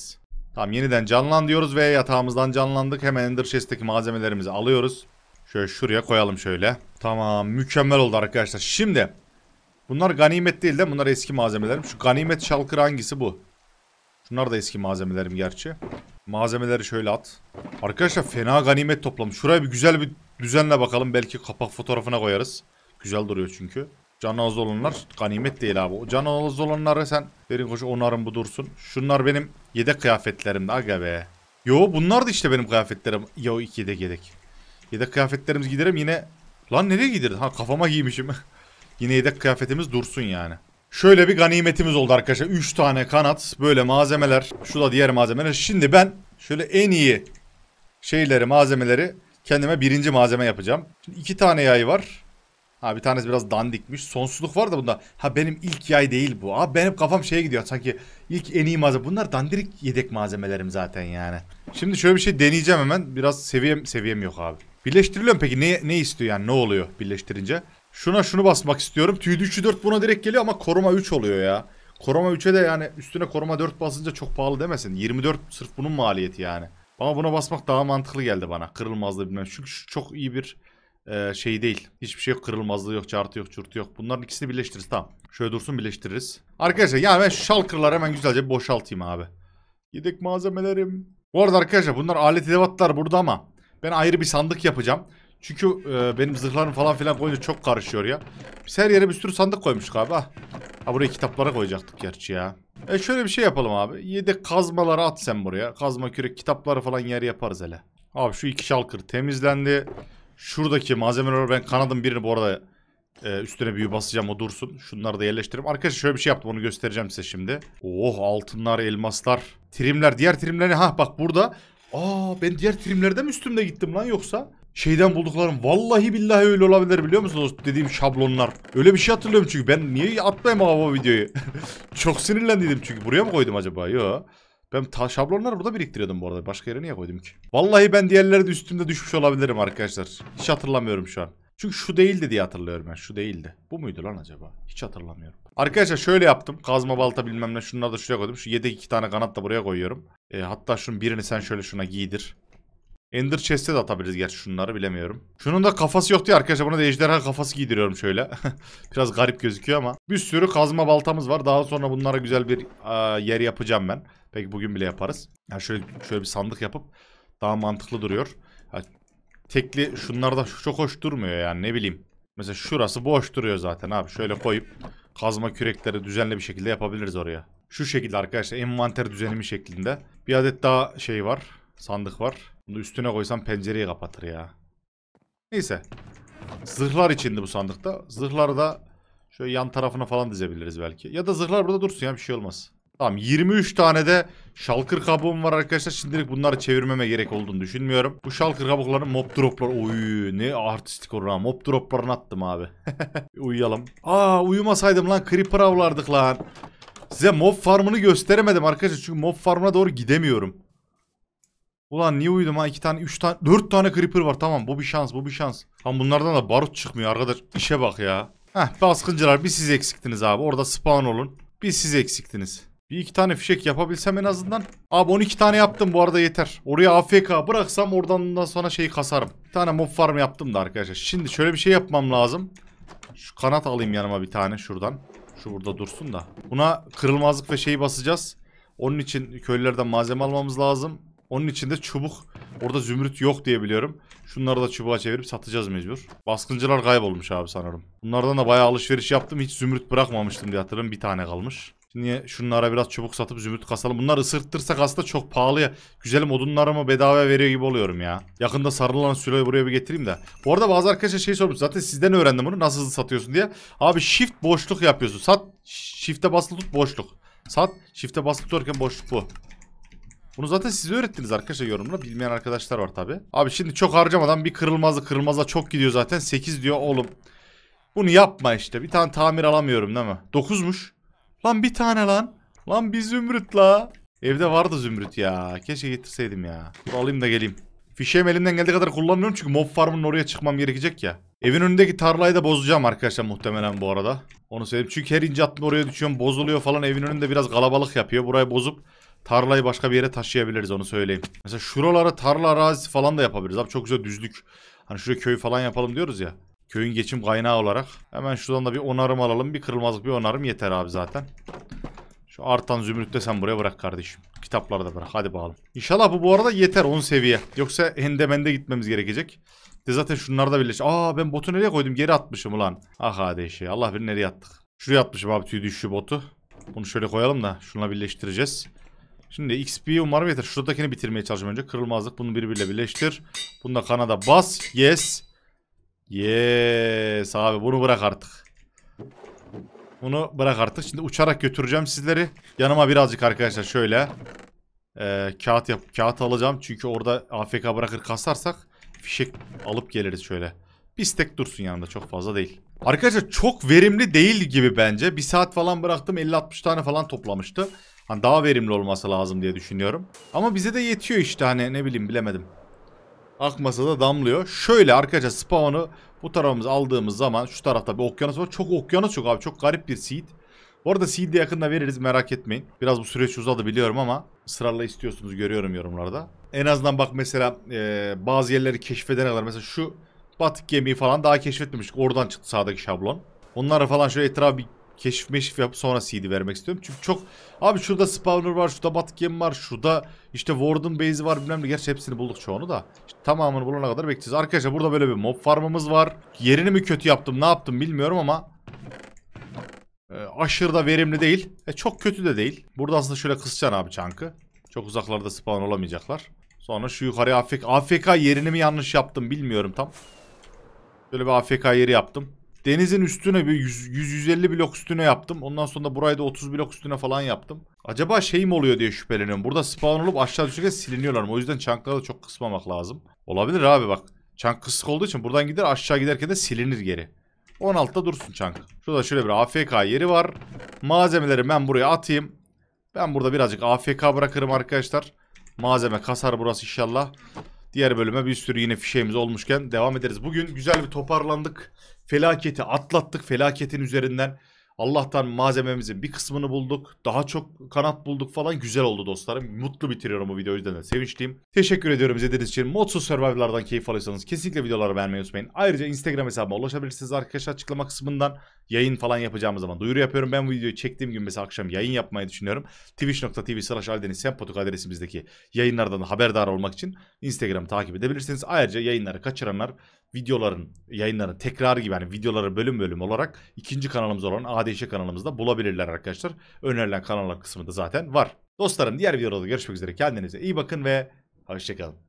Tamam yeniden canlan diyoruz ve yatağımızdan canlandık. Hemen Ender Chest'teki malzemelerimizi alıyoruz. Şöyle şuraya koyalım şöyle. Tamam mükemmel oldu arkadaşlar. Şimdi Bunlar ganimet değil de, Bunlar eski malzemelerim. Şu ganimet şalkır hangisi bu? Şunlar da eski malzemelerim gerçi. Malzemeleri şöyle at. Arkadaşlar fena ganimet toplamış. Şuraya bir güzel bir düzenle bakalım. Belki kapak fotoğrafına koyarız. Güzel duruyor çünkü. Can ağızlı olanlar ganimet değil abi. O can ağızlı olanları sen verin koşu onarın bu dursun. Şunlar benim yedek kıyafetlerimdi aga be. Yo bunlar da işte benim kıyafetlerim. Yo iki yedek yedek. Yedek kıyafetlerimiz giderim yine. Lan nereye gidirdin? Ha kafama giymişim. *laughs* Yine yedek kıyafetimiz dursun yani. Şöyle bir ganimetimiz oldu arkadaşlar. 3 tane kanat, böyle malzemeler, şu da diğer malzemeler. Şimdi ben şöyle en iyi şeyleri, malzemeleri kendime birinci malzeme yapacağım. Şimdi tane yay var. Ha bir tanesi biraz dandikmiş. Sonsuzluk var da bunda. Ha benim ilk yay değil bu. Abi benim kafam şeye gidiyor sanki ilk en iyi malzeme. Bunlar dandirik yedek malzemelerim zaten yani. Şimdi şöyle bir şey deneyeceğim hemen. Biraz seviyem seviyem yok abi. Birleştiriliyor peki? Ne, ne istiyor yani? Ne oluyor birleştirince? Şuna şunu basmak istiyorum. Tüy 3'ü 4 buna direkt geliyor ama koruma 3 oluyor ya. Koruma 3'e de yani üstüne koruma 4 basınca çok pahalı demesin. 24 sırf bunun maliyeti yani. Ama buna basmak daha mantıklı geldi bana. Kırılmazlığı bilmem. Çünkü şu çok iyi bir e, şey değil. Hiçbir şey yok. Kırılmazlığı yok. Çartı yok. Çurtu yok. Bunların ikisini birleştiririz. Tamam. Şöyle dursun birleştiririz. Arkadaşlar yani ben şu şalkırları hemen güzelce boşaltayım abi. Yedek malzemelerim. Bu arada arkadaşlar bunlar alet edevatlar burada ama ben ayrı bir sandık yapacağım. Çünkü e, benim zırhlarım falan filan koyunca çok karışıyor ya. Biz her yere bir sürü sandık koymuştuk abi. Ah. Ha, buraya kitaplara koyacaktık gerçi ya. E şöyle bir şey yapalım abi. Yedek kazmaları at sen buraya. Kazma kürek kitapları falan yer yaparız hele. Abi şu iki şalkır temizlendi. Şuradaki malzemeleri ben kanadın birini bu arada e, üstüne büyü basacağım o dursun. Şunları da yerleştireyim. Arkadaşlar şöyle bir şey yaptım onu göstereceğim size şimdi. Oh altınlar, elmaslar, trimler. Diğer ne? ha bak burada. Aa ben diğer trimlerde mi üstümde gittim lan yoksa? şeyden bulduklarım vallahi billahi öyle olabilir biliyor musunuz dediğim şablonlar. Öyle bir şey hatırlıyorum çünkü ben niye atmayayım hava videoyu. *laughs* Çok sinirlendim çünkü buraya mı koydum acaba? Yok. Ben ta şablonları burada biriktiriyordum bu arada. Başka yere niye koydum ki? Vallahi ben diğerleri de üstümde düşmüş olabilirim arkadaşlar. Hiç hatırlamıyorum şu an. Çünkü şu değildi diye hatırlıyorum ben. Şu değildi. Bu muydu lan acaba? Hiç hatırlamıyorum. Arkadaşlar şöyle yaptım. Kazma balta bilmem ne şunları da şuraya koydum. Şu yedek iki tane kanat da buraya koyuyorum. E, hatta şunun birini sen şöyle şuna giydir. Ender chest'e de atabiliriz gerçi şunları bilemiyorum. Şunun da kafası yok diye arkadaşlar buna da ejderha kafası giydiriyorum şöyle. *laughs* Biraz garip gözüküyor ama. Bir sürü kazma baltamız var. Daha sonra bunlara güzel bir a, e, yer yapacağım ben. Peki bugün bile yaparız. Yani şöyle şöyle bir sandık yapıp daha mantıklı duruyor. Yani tekli şunlar da çok hoş durmuyor yani ne bileyim. Mesela şurası boş duruyor zaten abi. Şöyle koyup kazma kürekleri düzenli bir şekilde yapabiliriz oraya. Şu şekilde arkadaşlar envanter düzenimi şeklinde. Bir adet daha şey var. Sandık var. Bunu üstüne koysam pencereyi kapatır ya. Neyse. Zırhlar içindi bu sandıkta. Zırhları da şöyle yan tarafına falan dizebiliriz belki. Ya da zırhlar burada dursun ya bir şey olmaz. Tamam 23 tane de şalkır kabuğum var arkadaşlar. Şimdilik bunları çevirmeme gerek olduğunu düşünmüyorum. Bu şalkır kabukları mob droplar. Oy ne artistik olur ha. Mob droplarını attım abi. *laughs* Uyuyalım. Aa uyumasaydım lan creeper avlardık lan. Size mob farmını gösteremedim arkadaşlar. Çünkü mob farmına doğru gidemiyorum. Ulan niye uyudum ha? 2 tane, üç tane, dört tane creeper var. Tamam bu bir şans, bu bir şans. tam bunlardan da barut çıkmıyor arkadaş. İşe bak ya. Heh baskıncılar bir siz eksiktiniz abi. Orada spawn olun. Bir siz eksiktiniz. Bir iki tane fişek yapabilsem en azından. Abi 12 tane yaptım bu arada yeter. Oraya AFK bıraksam oradan da sonra şeyi kasarım. Bir tane mob farm yaptım da arkadaşlar. Şimdi şöyle bir şey yapmam lazım. Şu kanat alayım yanıma bir tane şuradan. Şu burada dursun da. Buna kırılmazlık ve şeyi basacağız. Onun için köylülerden malzeme almamız lazım. Onun içinde çubuk. Orada zümrüt yok diye biliyorum. Şunları da çubuğa çevirip satacağız mecbur. Baskıncılar kaybolmuş abi sanırım. Bunlardan da bayağı alışveriş yaptım. Hiç zümrüt bırakmamıştım diye hatırlıyorum. Bir tane kalmış. Niye şunlara biraz çubuk satıp zümrüt kasalım. Bunlar ısırttırsak aslında çok pahalıya. Güzelim odunlarımı bedava veriyor gibi oluyorum ya. Yakında sarılan siloyu buraya bir getireyim de. Bu arada bazı arkadaşlar şey sormuş. Zaten sizden öğrendim bunu. Nasıl hızlı satıyorsun diye. Abi shift boşluk yapıyorsun. Sat. Shift'e basılı tut boşluk. Sat. Shift'e basılı tutarken boşluk bu. Bunu zaten siz öğrettiniz arkadaşlar yorumla. Bilmeyen arkadaşlar var tabi. Abi şimdi çok harcamadan bir kırılmazı kırılmaza çok gidiyor zaten. 8 diyor oğlum. Bunu yapma işte. Bir tane tamir alamıyorum değil mi? 9'muş. Lan bir tane lan. Lan bir zümrüt la. Evde vardı zümrüt ya. Keşke getirseydim ya. Dur alayım da geleyim. Fişeğimi elimden geldiği kadar kullanmıyorum çünkü mob farmının oraya çıkmam gerekecek ya. Evin önündeki tarlayı da bozacağım arkadaşlar muhtemelen bu arada. Onu söyleyeyim. Çünkü her ince attığımda oraya düşüyorum bozuluyor falan. Evin önünde biraz kalabalık yapıyor. Burayı bozup tarlayı başka bir yere taşıyabiliriz onu söyleyeyim. Mesela şuraları tarla arazisi falan da yapabiliriz abi çok güzel düzlük. Hani şuraya köy falan yapalım diyoruz ya. Köyün geçim kaynağı olarak. Hemen şuradan da bir onarım alalım. Bir kırılmazlık bir onarım yeter abi zaten. Şu artan zümrüt de sen buraya bırak kardeşim. Kitapları da bırak hadi bakalım. İnşallah bu bu arada yeter 10 seviye. Yoksa hendemende gitmemiz gerekecek. De zaten şunlar da birleş. Aa ben botu nereye koydum? Geri atmışım ulan. Ah hadi işi. Allah bilir nereye attık. Şuraya atmışım abi tüy düşüşü botu. Bunu şöyle koyalım da şunla birleştireceğiz. Şimdi XP umarım yeter. Şuradakini bitirmeye çalışacağım önce. Kırılmazlık bunu birbiriyle birleştir. Bunu da kanada bas. Yes. Yes abi bunu bırak artık. Bunu bırak artık. Şimdi uçarak götüreceğim sizleri. Yanıma birazcık arkadaşlar şöyle. E, kağıt yap kağıt alacağım. Çünkü orada AFK bırakır kasarsak fişek alıp geliriz şöyle. Bir stek dursun yanında çok fazla değil. Arkadaşlar çok verimli değil gibi bence. Bir saat falan bıraktım 50-60 tane falan toplamıştı. Hani daha verimli olması lazım diye düşünüyorum. Ama bize de yetiyor işte hani ne bileyim bilemedim. Akmasa da damlıyor. Şöyle arkadaşlar spawn'u bu tarafımız aldığımız zaman şu tarafta bir okyanus var. Çok okyanus çok abi. Çok garip bir seed. Bu arada seed'i yakında veririz merak etmeyin. Biraz bu süreç uzadı biliyorum ama ısrarla istiyorsunuz görüyorum yorumlarda. En azından bak mesela e, bazı yerleri keşfedene kadar mesela şu batık gemiyi falan daha keşfetmemiştik. Oradan çıktı sağdaki şablon. Onları falan şöyle etrafı bir keşif meşif yap sonra CD vermek istiyorum. Çünkü çok abi şurada spawner var, şurada batık gemi var, şurada işte warden base'i var bilmem ne. Gerçi hepsini bulduk çoğunu da. İşte tamamını bulana kadar bekleyeceğiz. Arkadaşlar burada böyle bir mob farmımız var. Yerini mi kötü yaptım ne yaptım bilmiyorum ama e, aşırı da verimli değil. E, çok kötü de değil. Burada aslında şöyle kısacaksın abi çankı. Çok uzaklarda spawn olamayacaklar. Sonra şu yukarıya AFK, AFK yerini mi yanlış yaptım bilmiyorum tam. şöyle bir AFK yeri yaptım. Denizin üstüne bir 100-150 blok üstüne yaptım. Ondan sonra burayı da 30 blok üstüne falan yaptım. Acaba şey mi oluyor diye şüpheleniyorum. Burada spawn olup aşağı düşerken siliniyorlar mı? O yüzden çankları çok kısmamak lazım. Olabilir abi bak. Çank kısık olduğu için buradan gider aşağı giderken de silinir geri. 16'da dursun çank. Şurada şöyle bir AFK yeri var. Malzemeleri ben buraya atayım. Ben burada birazcık AFK bırakırım arkadaşlar. Malzeme kasar burası inşallah. Diğer bölüme bir sürü yine fişeğimiz olmuşken devam ederiz. Bugün güzel bir toparlandık. Felaketi atlattık felaketin üzerinden. Allah'tan malzememizin bir kısmını bulduk. Daha çok kanat bulduk falan. Güzel oldu dostlarım. Mutlu bitiriyorum bu videoyu. yüzden de sevinçliyim. Teşekkür ediyorum izlediğiniz için. Modsuz Survivor'lardan keyif alıyorsanız kesinlikle videoları beğenmeyi unutmayın. Ayrıca Instagram hesabıma ulaşabilirsiniz arkadaşlar açıklama kısmından. Yayın falan yapacağımız zaman duyuru yapıyorum. Ben bu videoyu çektiğim gün mesela akşam yayın yapmayı düşünüyorum. Twitch.tv slash Aldeniz Sempotuk adresimizdeki yayınlardan haberdar olmak için Instagram takip edebilirsiniz. Ayrıca yayınları kaçıranlar videoların, yayınların tekrarı gibi yani videoları bölüm bölüm olarak ikinci kanalımız olan ADŞ kanalımızda bulabilirler arkadaşlar. Önerilen kanallar kısmında zaten var. Dostlarım diğer videolarda görüşmek üzere. Kendinize iyi bakın ve hoşçakalın.